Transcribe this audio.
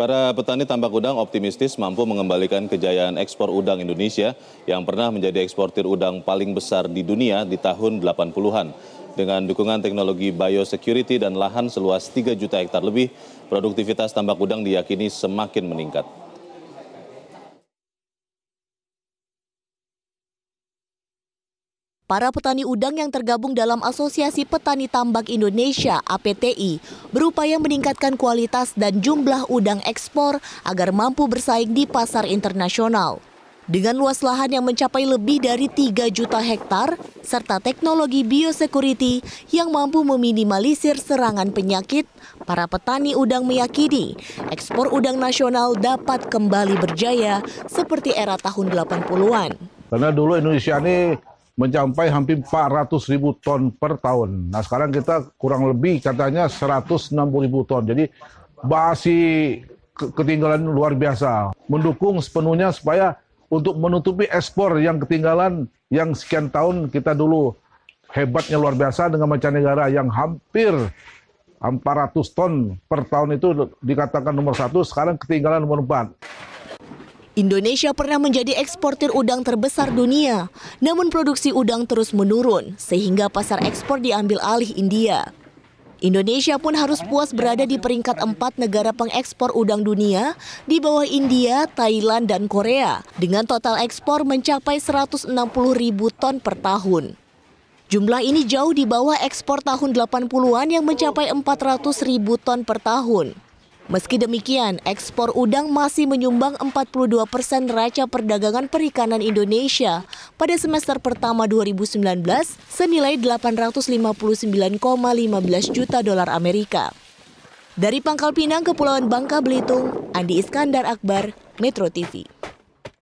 Para petani tambak udang optimistis mampu mengembalikan kejayaan ekspor udang Indonesia yang pernah menjadi eksportir udang paling besar di dunia di tahun 80-an. Dengan dukungan teknologi biosecurity dan lahan seluas 3 juta hektar lebih, produktivitas tambak udang diyakini semakin meningkat. para petani udang yang tergabung dalam Asosiasi Petani Tambak Indonesia (APTI) berupaya meningkatkan kualitas dan jumlah udang ekspor agar mampu bersaing di pasar internasional. Dengan luas lahan yang mencapai lebih dari 3 juta hektar serta teknologi biosecurity yang mampu meminimalisir serangan penyakit, para petani udang meyakini ekspor udang nasional dapat kembali berjaya seperti era tahun 80-an. Karena dulu Indonesia ini mencapai hampir 400 ribu ton per tahun. Nah sekarang kita kurang lebih katanya 160 ribu ton. Jadi masih ketinggalan luar biasa. Mendukung sepenuhnya supaya untuk menutupi ekspor yang ketinggalan yang sekian tahun kita dulu hebatnya luar biasa dengan macam negara yang hampir 400 ton per tahun itu dikatakan nomor satu, sekarang ketinggalan nomor empat. Indonesia pernah menjadi eksportir udang terbesar dunia, namun produksi udang terus menurun sehingga pasar ekspor diambil alih India. Indonesia pun harus puas berada di peringkat empat negara pengekspor udang dunia di bawah India, Thailand, dan Korea dengan total ekspor mencapai 160 ribu ton per tahun. Jumlah ini jauh di bawah ekspor tahun 80-an yang mencapai 400 ribu ton per tahun. Meski demikian, ekspor udang masih menyumbang 42 persen raca perdagangan perikanan Indonesia pada semester pertama 2019 senilai 859,15 juta dolar Amerika. Dari Pangkal Pinang, Kepulauan Bangka, Belitung, Andi Iskandar Akbar, Metro TV.